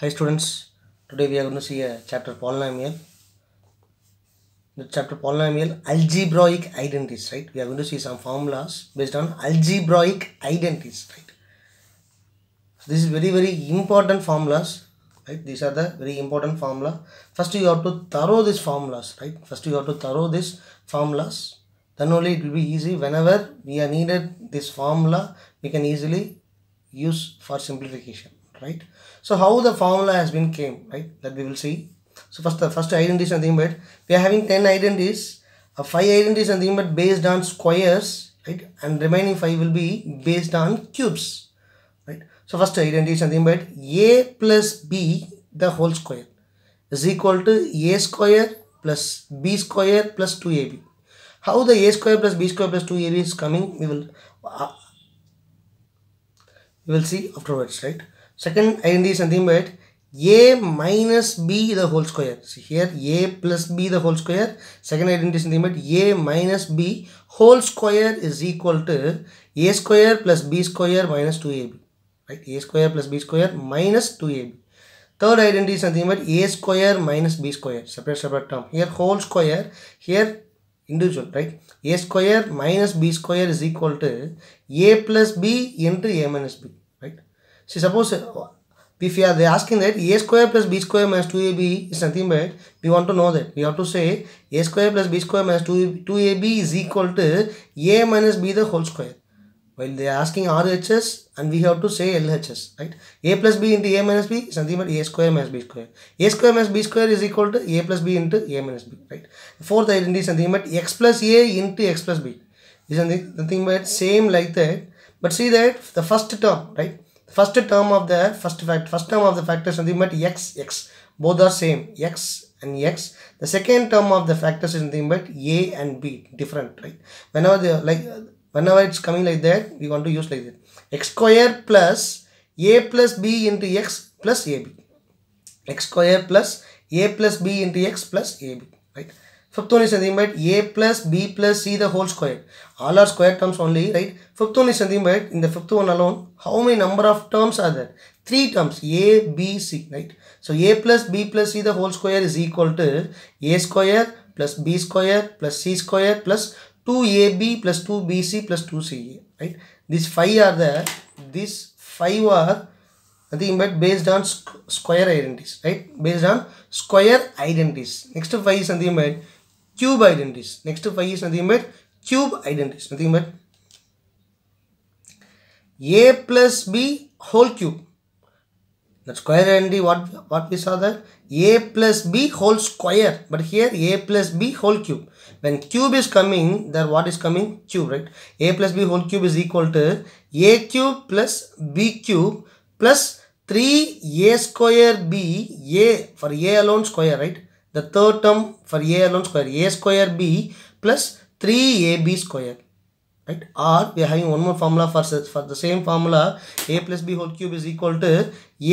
Hi students, today we are going to see a chapter polynomial. The chapter polynomial algebraic identities, right? We are going to see some formulas based on algebraic identities, right? So this is very very important formulas, right? These are the very important formula. First you have to thorough these formulas, right? First you have to thorough these formulas. Then only it will be easy. Whenever we are needed this formula, we can easily use for simplification right so how the formula has been came right that we will see so first the first identity is nothing but we are having 10 identities uh, 5 identities nothing but based on squares right and remaining 5 will be based on cubes right so first identity is nothing but a plus b the whole square is equal to a square plus b square plus 2ab how the a square plus b square plus 2ab is coming we will uh, we will see afterwards right Second identity is nothing but a minus b the whole square. See here a plus b the whole square. Second identity is nothing but a minus b whole square is equal to a square plus b square minus 2ab. Right? a square plus b square minus 2ab. Third identity is nothing but a square minus b square. Separate separate term. Here whole square. Here individual. Right? a square minus b square is equal to a plus b into a minus b. See, suppose uh, if we are they asking that a square plus b square minus 2ab is nothing but we want to know that we have to say a square plus b square minus 2, 2ab is equal to a minus b the whole square while they are asking RHS and we have to say LHS, right? A plus B into A minus B is nothing but A square minus B square. A square minus B square is equal to A plus B into A minus B, right? Fourth identity is nothing but X plus A into X plus B. Is nothing but same like that. But see that the first term, right? first term of the first fact first term of the factors is nothing but x x both are same x and x the second term of the factors is nothing but a and b different right whenever they like whenever it's coming like that we want to use like that x square plus a plus b into x plus ab x square plus a plus b into x plus ab right Fifth one is nothing but a plus b plus c the whole square. All are square terms only, right? Fifth one is nothing but in the fifth one alone, how many number of terms are there? Three terms, a, b, c, right? So a plus b plus c the whole square is equal to a square plus b square plus c square plus 2ab plus 2bc plus 2ca, right? These five are there. These five are nothing but based on square identities, right? Based on square identities. Next five is nothing but cube identities. Next to phi is nothing but cube identities. Nothing but a plus b whole cube. The square identity what, what we saw that a plus b whole square. But here a plus b whole cube. When cube is coming there what is coming? Cube right. a plus b whole cube is equal to a cube plus b cube plus 3 a square b a for a alone square right the third term for a alone square a square b plus 3ab square right or we are having one more formula for, for the same formula a plus b whole cube is equal to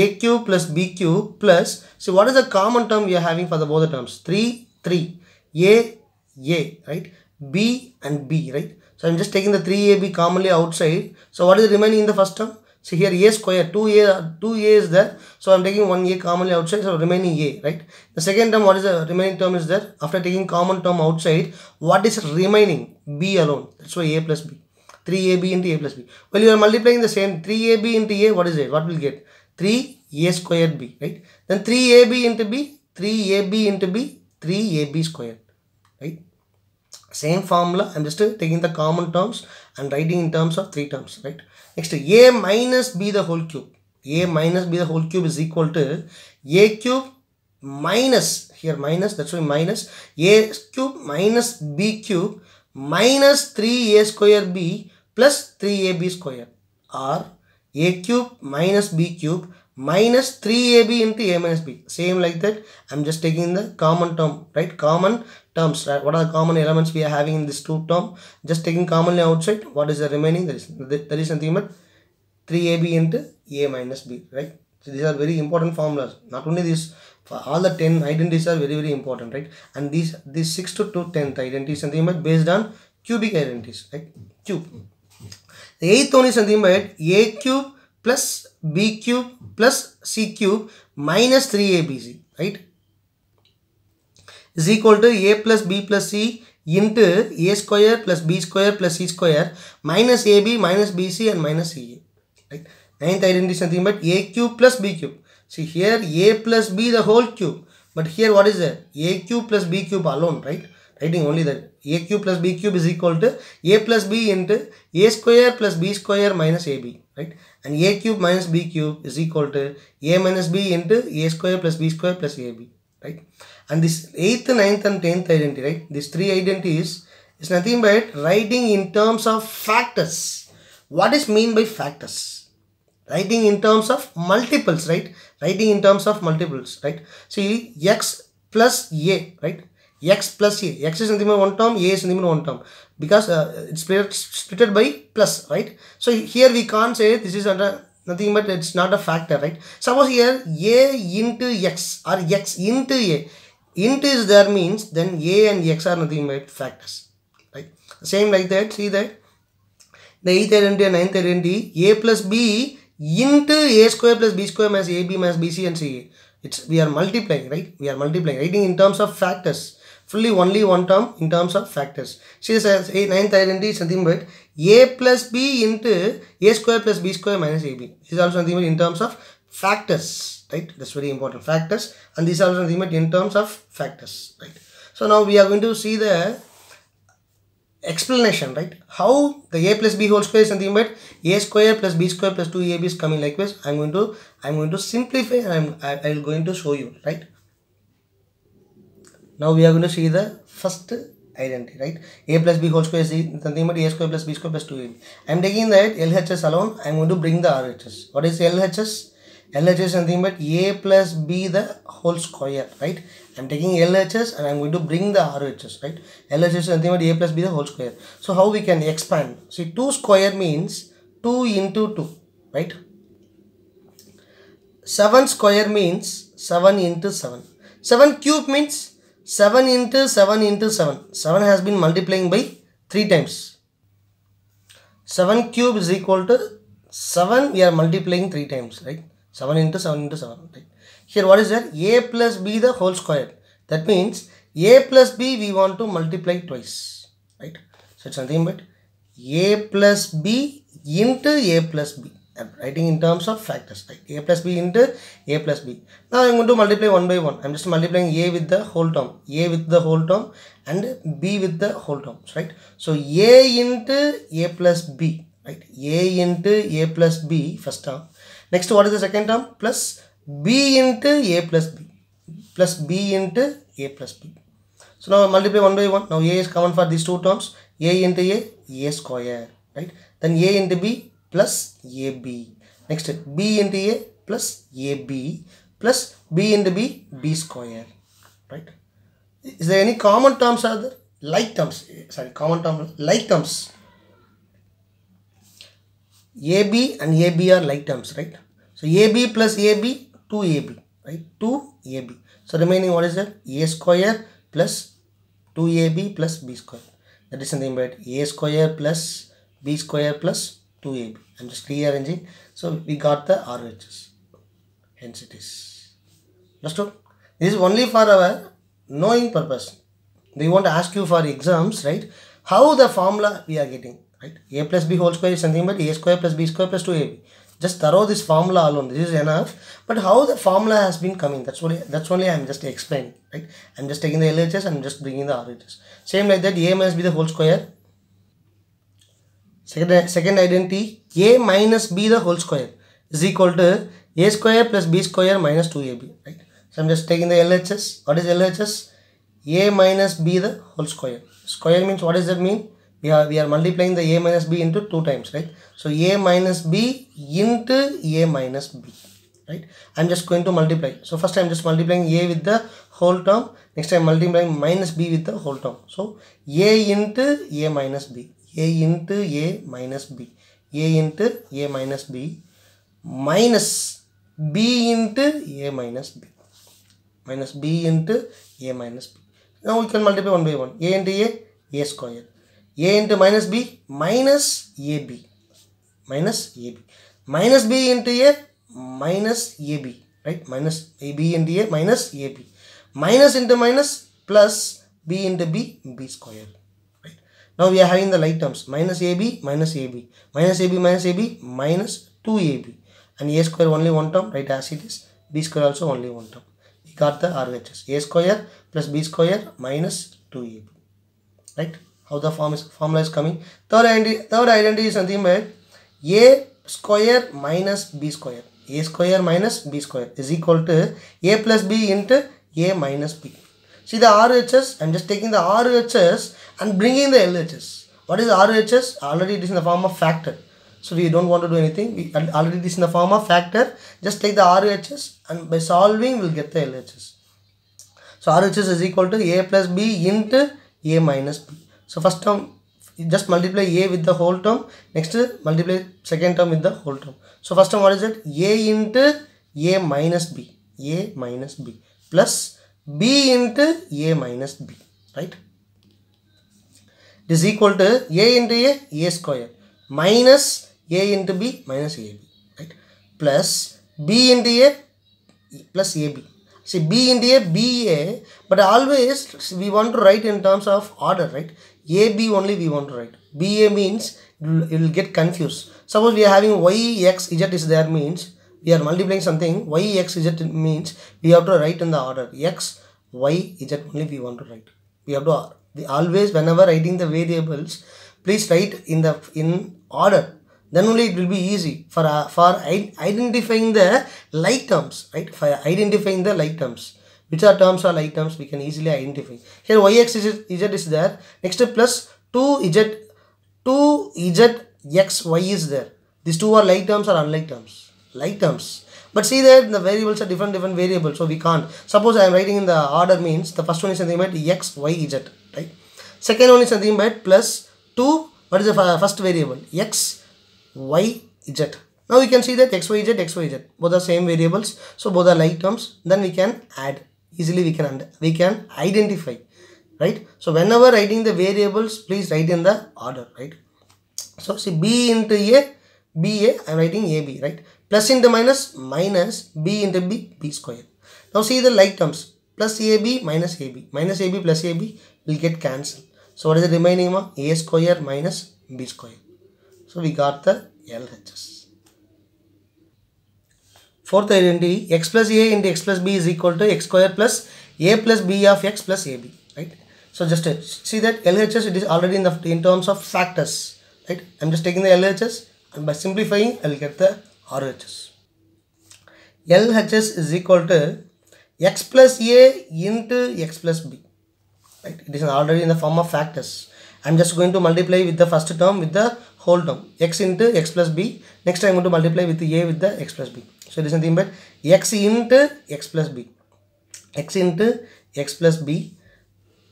a cube plus b cube plus so what is the common term we are having for the both the terms 3 3 a a right b and b right so i'm just taking the 3ab commonly outside so what is remaining in the first term so here a square, 2a, 2a is there. So I'm taking 1a commonly outside, so remaining a, right? The second term, what is the remaining term is there? After taking common term outside, what is remaining? b alone. That's why a plus b. 3ab into a plus b. Well, you are multiplying the same 3ab into a, what is it? What will get? 3a squared b, right? Then 3ab into b, 3ab into b, 3ab squared, right? Same formula, I'm just taking the common terms and writing in terms of three terms, right? Next a minus b the whole cube. a minus b the whole cube is equal to a cube minus here minus that's why minus a cube minus b cube minus 3a square b plus 3ab square or a cube minus b cube minus 3ab into a minus b same like that i'm just taking the common term right common terms right? what are the common elements we are having in this two term just taking commonly outside what is the remaining there is there is nothing but 3ab into a minus b right so these are very important formulas not only this for all the 10 identities are very very important right and these these 6 to 2 10th identities nothing based on cubic identities right cube the eighth one is nothing a cube plus b cube plus c cube minus 3abc right is equal to a plus b plus c into a square plus b square plus c square minus ab minus bc and minus ce. Right? Ninth identity is nothing but a cube plus b cube. See here a plus b the whole cube. But here what is there? a cube plus b cube alone, right? Writing only that a cube plus b cube is equal to a plus b into a square plus b square minus ab, right? And a cube minus b cube is equal to a minus b into a square plus b square plus ab, right? And this 8th, 9th and 10th identity, right? These three identities is nothing but writing in terms of factors. What is mean by factors? Writing in terms of multiples, right? Writing in terms of multiples, right? See, x plus a, right? x plus a. x is nothing but one term, a is nothing but one term. Because uh, it's split, splitted by plus, right? So here we can't say this is under nothing but it's not a factor, right? Suppose here a into x or x into a int is there means then a and x are nothing but factors. Right? Same like that. See that the eighth identity and ninth identity a plus b into a square plus b square minus ab minus bc and ca. It's we are multiplying, right? We are multiplying, writing in terms of factors. Fully only one term in terms of factors. See this ninth identity is nothing but a plus b into a square plus b square minus ab. This is also nothing but in terms of factors right that's very important factors and these are also nothing but in terms of factors right so now we are going to see the explanation right how the a plus b whole square is nothing but a square plus b square plus 2ab is coming likewise i'm going to i'm going to simplify and i'm I, i'm going to show you right now we are going to see the first identity, right? A plus B whole square is nothing but A square plus B square plus 2AB. I am taking that LHS alone. I am going to bring the RHS. What is LHS? LHS nothing but A plus B the whole square, right? I'm taking LHS and I'm going to bring the RHS, right? LHS nothing but A plus B the whole square. So how we can expand? See 2 square means 2 into 2, right? 7 square means 7 into 7. 7 cube means 7 into 7 into 7. 7 has been multiplying by 3 times. 7 cube is equal to 7 we are multiplying 3 times, right? 7 into 7 into 7. Right? Here what is that? a plus b the whole square. That means a plus b we want to multiply twice. Right? So it's nothing but a plus b into a plus b. I'm writing in terms of factors. Right? a plus b into a plus b. Now I'm going to multiply 1 by 1. I'm just multiplying a with the whole term. a with the whole term and b with the whole terms. Right? So a into a plus b. Right? a into a plus b first term Next, what is the second term? Plus b into a plus b. Plus b into a plus b. So now multiply 1 by 1. Now a is common for these two terms. a into a, a square. Right. Then a into b plus ab. Next, b into a plus ab plus b into b, b square. Right. Is there any common terms are there? Like terms. Sorry, common terms. Like terms. AB and AB are like terms, right? So AB plus AB, 2AB, right? 2AB. So remaining what is it? A square plus 2AB plus B square. That is something about A square plus B square plus 2AB. I'm just rearranging. So we got the RHS. Hence it is. Understood? This is only for our knowing purpose. They want to ask you for exams, right? How the formula we are getting. right a plus b whole square is something but a square plus b square plus 2ab just throw this formula alone this is enough but how the formula has been coming that's only that's only i'm just explaining right i'm just taking the lhs and just bringing the rhs same like that a minus b the whole square second second identity a minus b the whole square is equal to a square plus b square minus 2ab right so i'm just taking the lhs what is lhs a minus b the whole square square means what does that mean Yeah, we are multiplying the a minus b into 2 times, right? So a minus b into a minus b, right? I'm just going to multiply. So first I'm just multiplying a with the whole term. Next I'm multiplying minus b with the whole term. So a into a minus b, a into a minus b, a into a minus b minus b into a minus b minus b into a minus b. Now we can multiply one by one. a into a, a square. A into minus B minus AB. Minus AB. Minus B into A minus AB. Right? Minus AB into A minus AB. Minus into minus plus B into B, B square. Right? Now we are having the like terms. Minus AB minus AB. Minus AB minus AB minus 2AB. And A square only one term. Right as it is. B square also only one term. We got the RHS. A square plus B square minus 2AB. Right? how the form is, formula is coming third identity third identity is nothing but a square minus b square a square minus b square is equal to a plus b into a minus b see the RHS I'm just taking the RHS and bringing the LHS what is RHS already it is in the form of factor so we don't want to do anything we already it is in the form of factor just take the RHS and by solving we'll get the LHS so RHS is equal to a plus b into a minus b so first term just multiply a with the whole term next multiply second term with the whole term. So first term what is it a into a minus b a minus b plus b into a minus b right. It is equal to a into a a square minus a into b minus ab right plus b into a plus ab see b into a b a but always we want to write in terms of order right AB only we want to write. BA means you will get confused. Suppose we are having Y, X, Z is there means we are multiplying something. Y, X, Z means we have to write in the order. X, Y, Z only we want to write. We have to always whenever writing the variables, please write in the in order. Then only it will be easy for uh, for identifying the like terms, right? For identifying the like terms which are terms or like terms we can easily identify here yx is z is there next plus 2 z 2 z x y is there these two are like terms or unlike terms like terms but see that the variables are different different variables so we can't suppose i am writing in the order means the first one is something about x y z right second one is something about plus 2 what is the first variable x y z now we can see that x y z x y z both are same variables so both are like terms then we can add easily we can under, we can identify right so whenever writing the variables please write in the order right so see b into a b a i'm writing a b right plus into minus minus b into b b square now see the like terms plus a b minus a b minus a b plus a b will get cancelled so what is the remaining one a square minus b square so we got the lhs Fourth identity, x plus a into x plus b is equal to x square plus a plus b of x plus ab, right? So just uh, see that LHS, it is already in, the, in terms of factors, right? I'm just taking the LHS and by simplifying, I'll get the RHS. LHS is equal to x plus a into x plus b, right? It is already in the form of factors. I'm just going to multiply with the first term with the whole term, x into x plus b. Next, I'm going to multiply with a with the x plus b. So solution thing but x into x plus b x into x plus b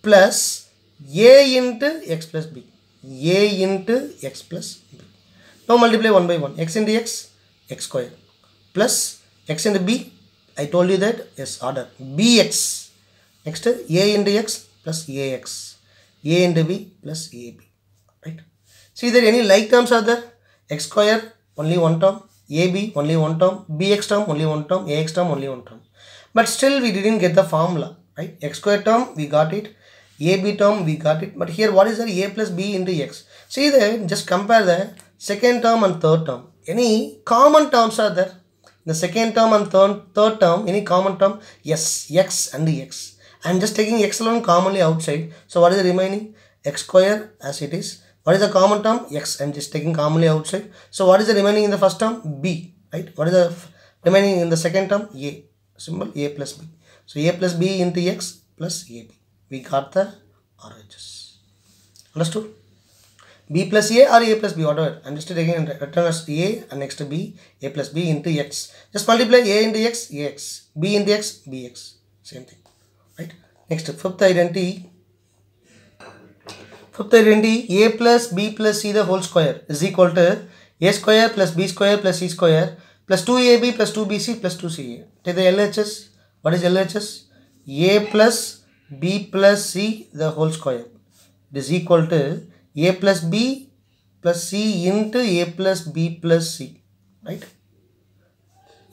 plus a into x plus b a into x plus b now multiply one by one x into x x square plus x into b i told you that yes order bx next a into x plus ax a into b plus ab right see there any like terms are there x square only one term AB only one term, BX term only one term, AX term only one term. But still we didn't get the formula, right? X square term, we got it. AB term, we got it. But here what is there? A plus B into X. See there, just compare the second term and third term. Any common terms are there? The second term and third, third term, any common term? Yes, X and X. I am just taking X alone commonly outside. So what is the remaining? X square as it is what is the common term? X. I'm just taking commonly outside. So what is the remaining in the first term? B. Right. What is the remaining in the second term? A. Symbol A plus B. So A plus B into X plus AB. We got the RHS. Understood? B plus A or A plus B, whatever. I'm just taking return as A and next to B, A plus B into X. Just multiply A into X, AX. B into X, BX. Same thing. Right? Next, fifth identity Fifth identity a plus b plus c the whole square is equal to a square plus b square plus c square plus 2ab plus 2bc plus 2ca. Take the LHS. What is LHS? a plus b plus c the whole square. It is equal to a plus b plus c into a plus b plus c. Right?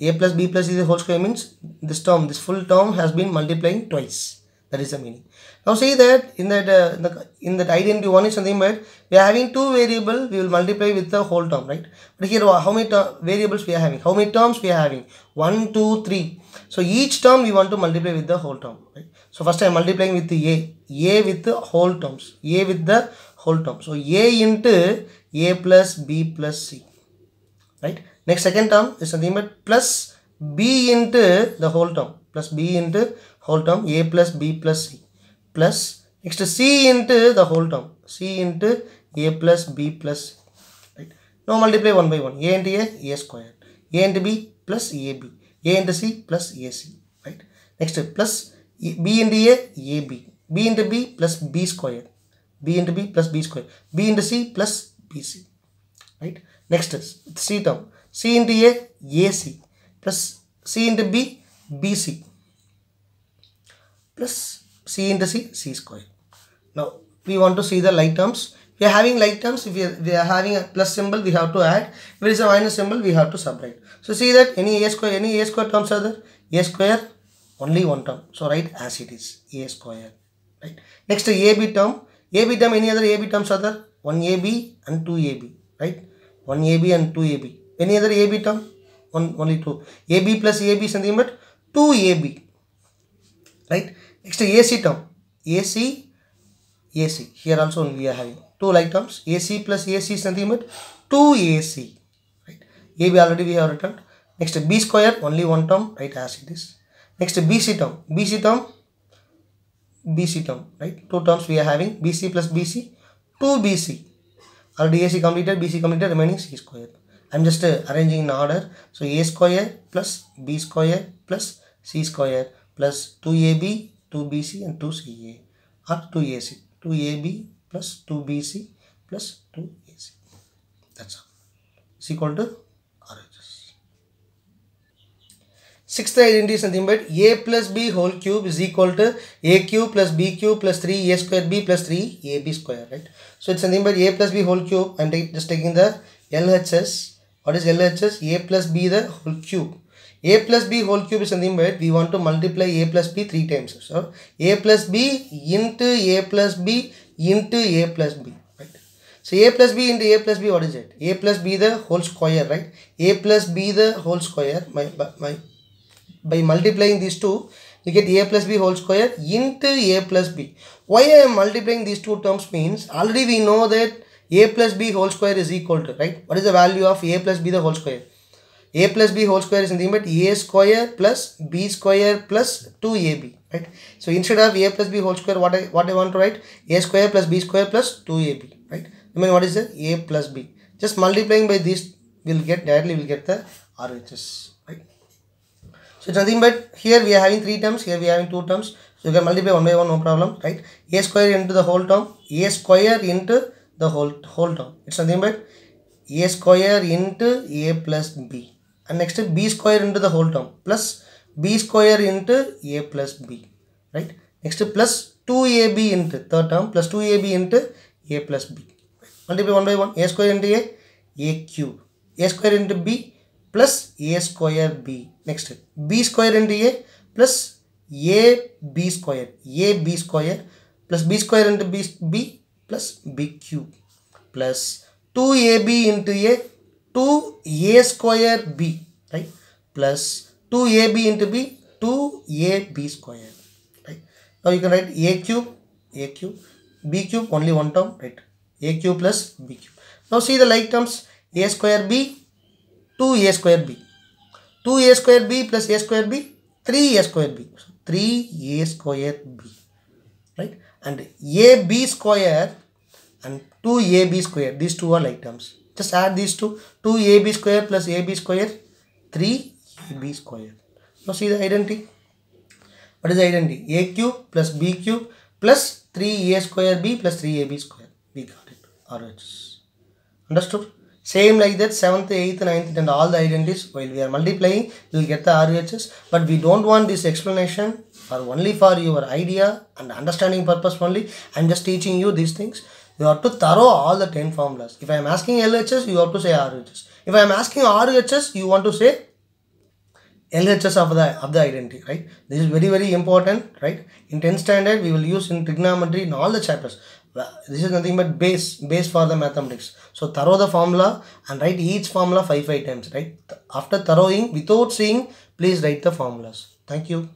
a plus b plus c the whole square means this term, this full term has been multiplying twice. That is the meaning. Now see that in that uh, in that identity one is something but we are having two variable we will multiply with the whole term right. But here uh, how many variables we are having? How many terms we are having? One, two, three. So each term we want to multiply with the whole term. Right? So first I am multiplying with the a a with the whole terms a with the whole term. So a into a plus b plus c right. Next second term is something but plus b into the whole term plus b into whole term a plus b plus c plus next c into the whole term c into a plus b plus right now multiply 1 by 1 a into a a square a into b plus A B. A into c plus ac right next plus b into A, A B. B into b plus b square b into b plus b square b into c plus bc right next is c term c into A, A C. plus c into b bc plus C in the C, C square. Now, we want to see the like terms. We are having like terms. If we are, we are having a plus symbol, we have to add. If it is a minus symbol, we have to subtract. So, see that any A square, any A square terms are there. A square, only one term. So, write as it is. A square. Right. Next, AB term. AB term, any other AB terms are there? 1AB and 2AB. Right. 1AB and 2AB. Any other AB term? One, only two. AB plus AB is nothing but 2AB. Right. Next AC term. AC, AC. Here also we are having two like terms. AC plus AC is nothing but 2AC. Right. AB already we have written. Next B square, only one term, right as it is. Next BC term. BC term, BC term, right? Two terms we are having. BC plus BC, 2BC. Already AC completed, BC completed, remaining C square. I am just uh, arranging in order. So A square plus B square plus C square plus 2AB two B C and two C A और two A C two A B plus two B C plus two A C that's all is equal to RHS. Sixth identity is nothing but a plus b whole cube is equal to a cube plus b cube plus 3 a square b plus 3 ab square right. So it's nothing but a plus b whole cube. I'm take, just taking the LHS. What is LHS? a plus b the whole cube a plus b whole cube is nothing but we want to multiply a plus b three times. So a plus b into a plus b into a plus b. Right? So a plus b into a plus b what is it? a plus b the whole square right? a plus b the whole square my, my, by multiplying these two you get a plus b whole square into a plus b. Why I am multiplying these two terms means already we know that a plus b whole square is equal to right? What is the value of a plus b the whole square? a plus b whole square is nothing but a square plus b square plus 2ab right so instead of a plus b whole square what i what i want to write a square plus b square plus 2ab right i mean what is the a plus b just multiplying by this will get directly will get the RHS right so it's nothing but here we are having three terms here we are having two terms so you can multiply one by one no problem right a square into the whole term a square into the whole whole term it's nothing but a square into a plus b and next b square into the whole term plus b square into a plus b right next plus 2ab into third term plus 2ab into a plus b multiply 1 by 1 a square into a a cube a square into b plus a square b next b square into a plus a b square a b square plus b square into b, b plus b cube plus 2ab into a 2a square b right plus 2ab into b 2ab square right now you can write a cube a cube b cube only one term right a cube plus b cube now see the like terms a square b 2a square b 2a square b plus a square b 3a square b so 3a square b right and ab square and 2ab square these two are like terms just add these two. 2ab square plus ab square. 3ab square. Now see the identity. What is the identity? a cube plus b cube plus 3a square b plus 3ab square. We got it. Alright. Understood? Same like that, 7th, 8th, 9th, and all the identities, while we are multiplying, we will get the RHS. But we don't want this explanation for only for your idea and understanding purpose only. I am just teaching you these things. You have to thorough all the 10 formulas. If I am asking LHS, you have to say RHS. If I am asking RHS, you want to say LHS of the, of the identity, right? This is very, very important, right? In 10th standard, we will use in trigonometry in all the chapters. This is nothing but base, base for the mathematics. So, thorough the formula and write each formula 5, 5 times, right? After thoroughing, without seeing, please write the formulas. Thank you.